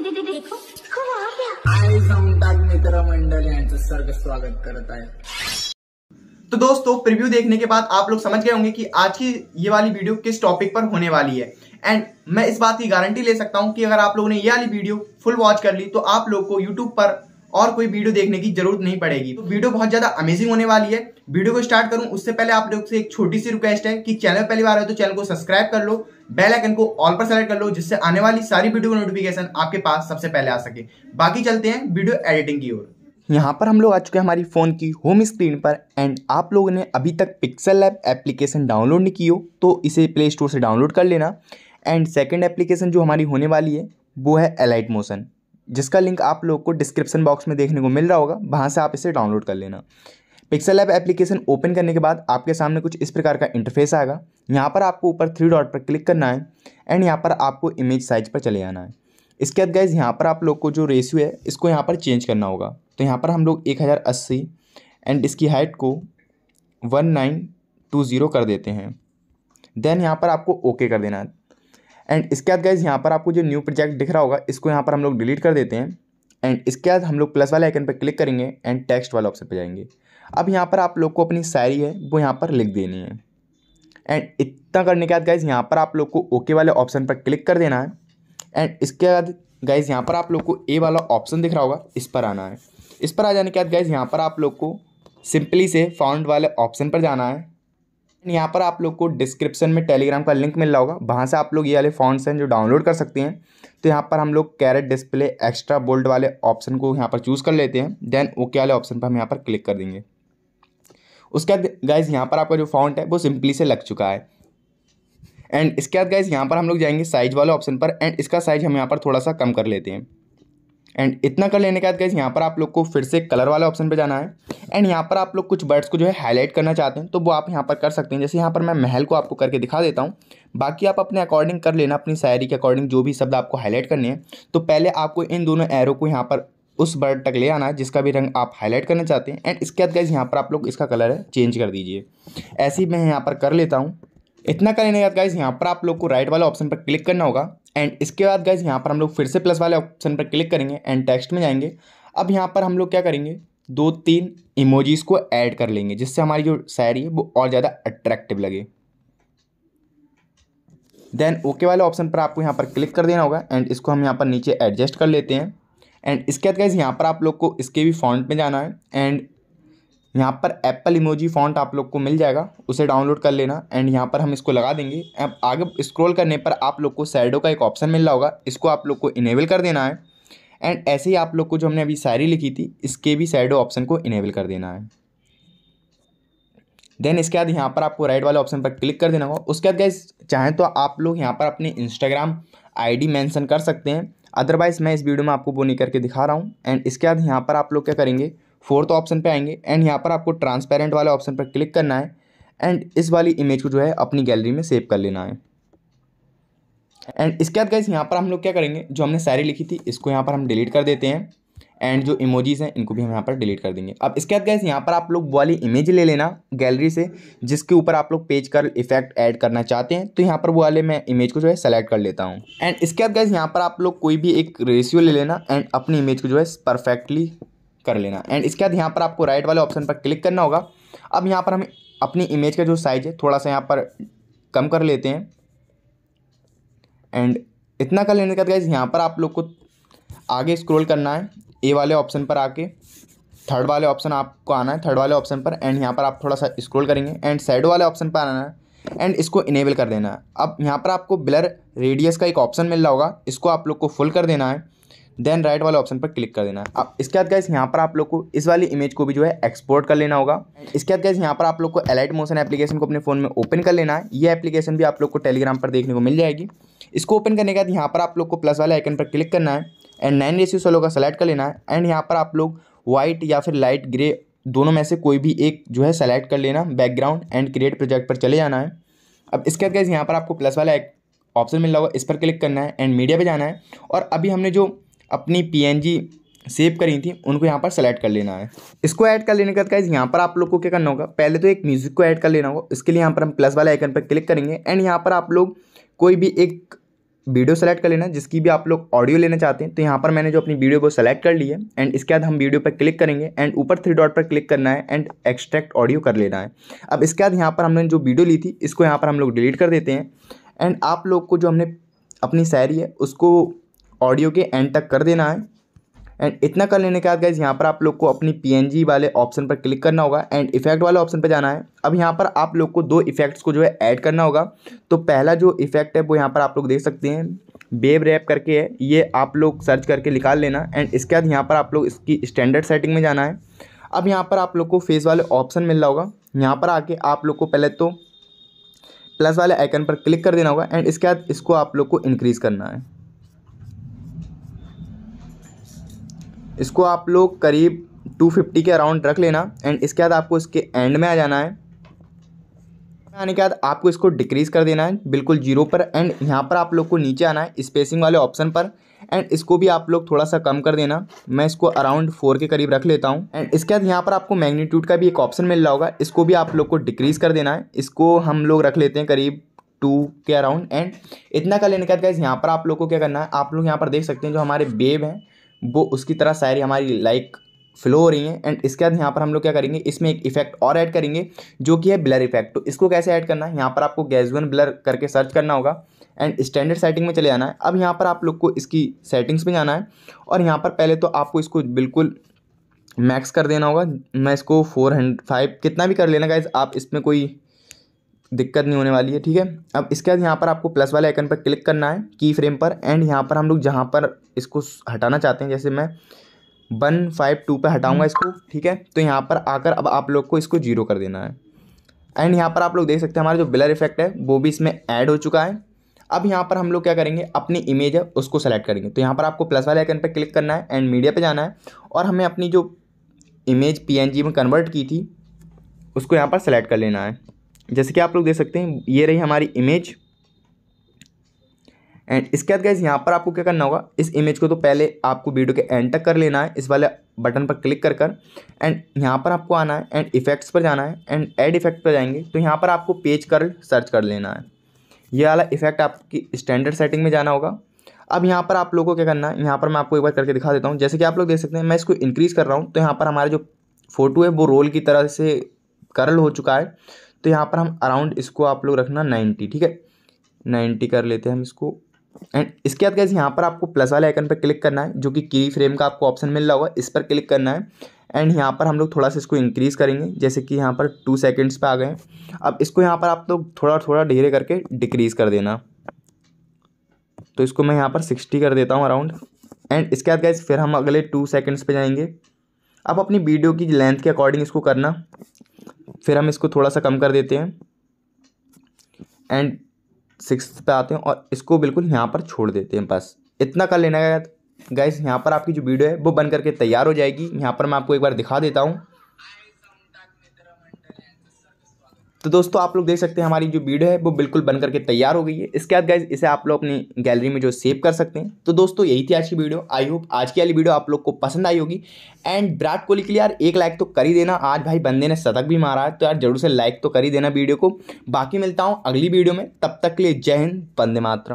तो दोस्तों प्रीव्यू देखने के बाद आप लोग समझ गए होंगे कि आज की ये वाली वीडियो किस टॉपिक पर होने वाली है एंड मैं इस बात की गारंटी ले सकता हूं कि अगर आप लोगों ने ये वाली वीडियो फुल वॉच कर ली तो आप लोग को यूट्यूब पर और कोई वीडियो देखने की जरूरत नहीं पड़ेगी तो वीडियो बहुत ज्यादा अमेजिंग होने वाली है वीडियो को स्टार्ट करूं उससे पहले आप लोग से एक छोटी सी रिक्वेस्ट है कि चैनल पहली बार है तो चैनल को सब्सक्राइब कर लो बेल आइकन को ऑल पर सेलेक्ट कर लो जिससे आने वाली सारी वीडियो का नोटिफिकेशन आपके पास सबसे पहले आ सके बाकी चलते हैं वीडियो एडिटिंग की ओर यहाँ पर हम लोग आ चुके हैं हमारी फ़ोन की होम स्क्रीन पर एंड आप लोगों ने अभी तक पिक्सल लैब एप्लीकेशन डाउनलोड नहीं की हो तो इसे प्ले स्टोर से डाउनलोड कर लेना एंड सेकेंड एप्लीकेशन जो हमारी होने वाली है वो है एलाइट मोशन जिसका लिंक आप लोग को डिस्क्रिप्शन बॉक्स में देखने को मिल रहा होगा वहाँ से आप इसे डाउनलोड कर लेना पिक्सल ऐप एप्लीकेशन ओपन करने के बाद आपके सामने कुछ इस प्रकार का इंटरफेस आएगा यहाँ पर आपको ऊपर थ्री डॉट पर क्लिक करना है एंड यहाँ पर आपको इमेज साइज पर चले आना है इसके बाद गाइज यहाँ पर आप लोग को जो रेशियो है इसको यहाँ पर चेंज करना होगा तो यहाँ पर हम लोग एक हज़ार अस्सी एंड इसकी हाइट को वन नाइन टू ज़ीरो कर देते हैं देन यहाँ पर आपको ओके कर देना है एंड इसके बाद गाइज यहाँ पर आपको जो न्यू प्रोजेक्ट दिख रहा होगा इसको यहाँ पर हम लोग डिलीट कर देते हैं एंड इसके बाद हम लोग प्लस वाले आइकन पर क्लिक करेंगे एंड टेक्स्ट वाले ऑप्शन पर जाएंगे अब यहाँ पर आप लोग को अपनी शायरी है वो यहाँ पर लिख देनी है एंड इतना करने के बाद गाइज यहाँ पर आप लोग को ओके वाले ऑप्शन पर क्लिक कर देना है एंड इसके बाद गाइज यहाँ पर आप लोग को ए वाला ऑप्शन दिख रहा होगा इस पर आना है इस पर आ जाने के बाद गाइज यहाँ पर आप लोग को सिंपली से फाउंड वाले ऑप्शन पर जाना है यहाँ पर आप लोग को डिस्क्रिप्शन में टेलीग्राम का लिंक मिल रहा होगा वहाँ से आप लोग ये वाले फॉन्ट्स हैं जो डाउनलोड कर सकते हैं तो यहाँ पर हम लोग कैरेट डिस्प्ले एक्स्ट्रा बोल्ड वाले ऑप्शन को यहाँ पर चूज़ कर लेते हैं देन ओके वाले ऑप्शन पर हम यहाँ पर क्लिक कर देंगे उसके बाद गाइज यहाँ पर आपका जो फॉन्ट है वो सिंपली से लग चुका है एंड इसके बाद गाइज यहाँ पर हम लोग जाएंगे साइज वाले ऑप्शन पर एंड इसका साइज हम यहाँ पर थोड़ा सा कम कर लेते हैं एंड इतना कर लेने के बाद गाइज यहाँ पर आप लोग को फिर से कलर वाले ऑप्शन पे जाना है एंड यहाँ पर आप लोग कुछ बर्ड्स को जो है हाईलाइट करना चाहते हैं तो वो आप यहाँ पर कर सकते हैं जैसे यहाँ पर मैं महल को आपको करके दिखा देता हूँ बाकी आप अपने अकॉर्डिंग कर लेना अपनी शायरी के अकॉर्डिंग जो भी शब्द आपको हाईलाइट करने हैं तो पहले आपको इन दोनों एरो को यहाँ पर उस बर्ड तक ले आना है जिसका भी रंग आप हाईलाइट करना चाहते हैं एंड इसके बाद गाइज यहाँ पर आप लोग इसका कलर है चेंज कर दीजिए ऐसे ही मैं यहाँ पर कर लेता हूँ इतना करने के बाद गाइज यहाँ पर आप लोग को राइट वाले ऑप्शन पर क्लिक करना होगा एंड इसके बाद गाइज यहाँ पर हम लोग फिर से प्लस वाले ऑप्शन पर क्लिक करेंगे एंड टेक्स्ट में जाएंगे अब यहाँ पर हम लोग क्या करेंगे दो तीन इमोजीज़ को ऐड कर लेंगे जिससे हमारी जो शायरी है वो और ज़्यादा अट्रैक्टिव लगे देन ओके वाले ऑप्शन पर आपको यहाँ पर क्लिक कर देना होगा एंड इसको हम यहाँ पर नीचे एडजस्ट कर लेते हैं एंड इसके बाद गाइज यहाँ पर आप लोग को इसके भी फॉन्ट में जाना है एंड यहाँ पर एप्पल इमोजी फॉन्ट आप लोग को मिल जाएगा उसे डाउनलोड कर लेना एंड यहाँ पर हम इसको लगा देंगे अब आगे स्क्रॉल करने पर आप लोग को सैडो का एक ऑप्शन मिल रहा होगा इसको आप लोग को इनेबल कर देना है एंड ऐसे ही आप लोग को जो हमने अभी सैरी लिखी थी इसके भी सैडो ऑप्शन को इनेबल कर देना है देन इसके बाद यहाँ पर आपको राइट वाले ऑप्शन पर क्लिक कर देना होगा उसके बाद गैस चाहें तो आप लोग यहाँ पर अपने इंस्टाग्राम आईडी मेंशन कर सकते हैं अदरवाइज़ मैं इस वीडियो में आपको वो नहीं करके दिखा रहा हूँ एंड इसके बाद यहाँ पर आप लोग क्या करेंगे फोर्थ ऑप्शन पे आएंगे एंड यहाँ पर आपको ट्रांसपेरेंट वाले ऑप्शन पर क्लिक करना है एंड इस वाली इमेज को जो है अपनी गैलरी में सेव कर लेना है एंड इसके बाद गाइस यहाँ पर हम लोग क्या करेंगे जो हमने सारी लिखी थी इसको यहाँ पर हम डिलीट कर देते हैं एंड जो इमोजीज़ हैं इनको भी हम यहाँ पर डिलीट कर देंगे अब इसके बाद गैस यहाँ पर आप लोग वाली इमेज ले लेना गैलरी से जिसके ऊपर आप लोग पेज कर इफेक्ट ऐड करना चाहते हैं तो यहाँ पर वो वाले मैं इमेज को जो है सेलेक्ट कर लेता हूँ एंड इसके बाद गैस यहाँ पर आप लोग कोई भी एक रेशियो ले लेना एंड अपनी इमेज को जो है परफेक्टली कर लेना एंड इसके बाद यहाँ पर आपको राइट वाले ऑप्शन पर क्लिक करना होगा अब यहाँ पर हम अपनी इमेज का जो साइज़ है थोड़ा सा यहाँ पर कम कर लेते हैं एंड इतना कर लेने के बाद यहाँ पर आप लोग को आगे स्क्रोल करना है ए वाले ऑप्शन पर आके थर्ड वाले ऑप्शन आपको आना है थर्ड वाले ऑप्शन पर एंड यहाँ पर आप थोड़ा सा स्क्रोल करेंगे एंड साइड वाले ऑप्शन पर आना है एंड इसको इनेबल कर देना है अब यहाँ पर आपको ब्लर रेडियस का एक ऑप्शन मिल रहा होगा इसको आप लोग को फुल कर देना है देन राइट वाले ऑप्शन पर क्लिक कर देना अब इसके बाद गैस यहाँ पर आप लोग को इस वाली इमेज को भी जो है एक्सपोर्ट कर लेना होगा इसके बाद गैस यहाँ पर आप लोग को एलाइट मोशन एप्लीकेशन को अपने फोन में ओपन कर लेना है ये एप्लीकेशन भी आप लोग को टेलीग्राम पर देखने को मिल जाएगी इसको ओपन करने के बाद यहाँ पर आप लोग को प्लस वाले आइकन पर क्लिक करना है एंड नाइन रेसियो सोलो का सेलेक्ट कर लेना है एंड यहाँ पर आप लोग व्हाइट या फिर लाइट ग्रे दोनों में से कोई भी एक जो है सेलेक्ट कर लेना बैकग्राउंड एंड क्रिएट प्रोजेक्ट पर चले जाना है अब इसके बाद गैस यहाँ पर आपको प्लस वाला ऑप्शन मिल रहा होगा इस पर क्लिक करना है एंड मीडिया पे जाना है और अभी हमने जो अपनी पी सेव करी थी उनको यहाँ पर सेलेक्ट कर लेना है इसको ऐड कर लेने के बाद यहाँ पर आप लोग को क्या करना होगा पहले तो एक म्यूज़िक को ऐड कर लेना होगा इसके लिए यहाँ पर हम प्लस वाले आइकन पर क्लिक करेंगे एंड यहाँ पर आप लोग कोई भी एक वीडियो सेलेक्ट कर लेना जिसकी भी आप लोग ऑडियो लेना चाहते हैं तो यहाँ पर मैंने जो अपनी वीडियो को सेलेक्ट कर ली है एंड इसके बाद हम वीडियो पर क्लिक करेंगे एंड ऊपर थ्री डॉट पर क्लिक करना है एंड एक्सट्रैक्ट ऑडियो कर लेना है अब इसके बाद यहाँ पर हमने जो वीडियो ली थी इसको यहाँ पर हम लोग डिलीट कर देते हैं एंड आप लोग को जो हमने अपनी शायरी है उसको ऑडियो के एंड तक कर देना है एंड इतना कर लेने के बाद गाइज यहाँ पर आप लोग को अपनी पीएनजी वाले ऑप्शन पर क्लिक करना होगा एंड इफेक्ट वाले ऑप्शन पर जाना है अब यहाँ पर आप लोग को दो इफेक्ट्स को जो है ऐड करना होगा तो पहला जो इफेक्ट है वो यहाँ पर आप लोग देख सकते हैं बेब रैप करके है ये आप लोग सर्च करके निकाल लेना एंड इसके बाद यहाँ पर आप लोग इसकी स्टैंडर्ड सेटिंग में जाना है अब यहाँ पर आप लोग को फेस वाले ऑप्शन मिल रहा होगा यहाँ पर आके आप लोग को पहले तो प्लस वाले आइकन पर क्लिक कर देना होगा एंड इसके बाद इसको आप लोग को इंक्रीज़ करना है इसको आप लोग करीब 250 के अराउंड रख लेना एंड इसके बाद आपको इसके एंड में आ जाना है आने के बाद आपको इसको डिक्रीज़ कर देना है बिल्कुल जीरो पर एंड यहाँ पर आप लोग को नीचे आना है स्पेसिंग वाले ऑप्शन पर एंड इसको भी आप लोग थोड़ा सा कम कर देना मैं इसको अराउंड फोर के करीब रख लेता हूँ एंड इसके बाद यहाँ पर आपको मैग्नीट्यूड का भी एक ऑप्शन मिल रहा होगा इसको भी आप लोग को डिक्रीज़ कर देना है इसको हम लोग रख लेते हैं करीब टू के अराउंड एंड इतना कर लेने के बाद गाइज यहाँ पर आप लोग को क्या करना है आप लोग यहाँ पर देख सकते हैं जो हमारे बेब हैं वो उसकी तरह शायरी हमारी लाइक फ्लो हो रही है एंड इसके बाद यहाँ पर हम लोग क्या करेंगे इसमें एक इफेक्ट और ऐड करेंगे जो कि है ब्लर इफेक्ट तो इसको कैसे ऐड करना है यहाँ पर आपको गैजुअन ब्लर करके सर्च करना होगा एंड स्टैंडर्ड सेटिंग में चले जाना है अब यहाँ पर आप लोग को इसकी सेटिंग्स में जाना है और यहाँ पर पहले तो आपको इसको बिल्कुल मैक्स कर देना होगा मैं इसको फोर हंड्रेड फाइव कितना भी कर लेना गाइज आप इसमें कोई दिक्कत नहीं होने वाली है ठीक है अब इसके बाद यहाँ पर आपको प्लस वाले आइकन पर क्लिक करना है की फ्रेम पर एंड यहाँ पर हम लोग जहाँ पर इसको हटाना चाहते हैं जैसे मैं वन फाइव टू पर हटाऊँगा इसको ठीक है तो यहाँ पर आकर अब आप लोग को इसको जीरो कर देना है एंड यहाँ पर आप लोग देख सकते हैं हमारा जो ब्लर इफेक्ट है वो भी इसमें ऐड हो चुका है अब यहाँ पर हम लोग क्या करेंगे अपनी इमेज है उसको सेलेक्ट करेंगे तो यहाँ पर आपको प्लस वाले आइकन पर क्लिक करना है एंड मीडिया पर जाना है और हमें अपनी जो इमेज पी में कन्वर्ट की थी उसको यहाँ पर सेलेक्ट कर लेना है जैसे कि आप लोग देख सकते हैं ये रही हमारी इमेज एंड इसके बाद गैस यहाँ पर आपको क्या करना होगा इस इमेज को तो पहले आपको वीडियो के एंड तक कर लेना है इस वाले बटन पर क्लिक कर कर एंड यहाँ पर आपको आना है एंड इफेक्ट्स पर जाना है एंड एड इफेक्ट पर जाएंगे तो यहाँ पर आपको पेज कर सर्च कर लेना है ये वाला इफेक्ट आपकी स्टैंडर्ड सेटिंग में जाना होगा अब यहाँ पर आप लोगों को क्या करना है यहाँ पर मैं आपको एक बार करके दिखा देता हूँ जैसे कि आप लोग देख सकते हैं मैं इसको इंक्रीज़ कर रहा हूँ तो यहाँ पर हमारा जो फोटो है वो रोल की तरह से करल हो चुका है तो यहाँ पर हम अराउंड इसको आप लोग रखना नाइन्टी ठीक है नाइन्टी कर लेते हैं हम इसको एंड इसके बाद कैसे यहाँ पर आपको प्लस वाले आइकन पर क्लिक करना है जो कि की फ्रेम का आपको ऑप्शन मिल रहा होगा इस पर क्लिक करना है एंड यहाँ पर हम लोग थोड़ा सा इसको इंक्रीज़ करेंगे जैसे कि यहाँ पर टू सेकेंड्स पे आ गए अब इसको यहाँ पर आप लोग थोड़ा थोड़ा धीरे करके डिक्रीज़ कर देना तो इसको मैं यहाँ पर सिक्सटी कर देता हूँ अराउंड एंड इसके बाद गए फिर हम अगले टू सेकेंड्स पे जाएंगे अब अपनी वीडियो की लेंथ के अकॉर्डिंग इसको करना फिर हम इसको थोड़ा सा कम कर देते हैं एंड सिक्स पे आते हैं और इसको बिल्कुल यहाँ पर छोड़ देते हैं बस इतना कर लेना है गाइस यहाँ पर आपकी जो वीडियो है वो बन करके तैयार हो जाएगी यहाँ पर मैं आपको एक बार दिखा देता हूँ तो दोस्तों आप लोग देख सकते हैं हमारी जो वीडियो है वो बिल्कुल बन करके तैयार हो गई है इसके बाद गाइज इसे आप लोग अपनी गैलरी में जो सेव कर सकते हैं तो दोस्तों यही थी आज की वीडियो आई होप आज की वाली वीडियो आप लोग को पसंद आई होगी एंड विराट कोहली के लिए यार एक लाइक तो कर ही देना आज भाई बंदे ने शतक भी मारा है तो यार जरूर से लाइक तो कर ही देना वीडियो को बाकी मिलता हूँ अगली वीडियो में तब तक के लिए जय हिंद बंदे मात्र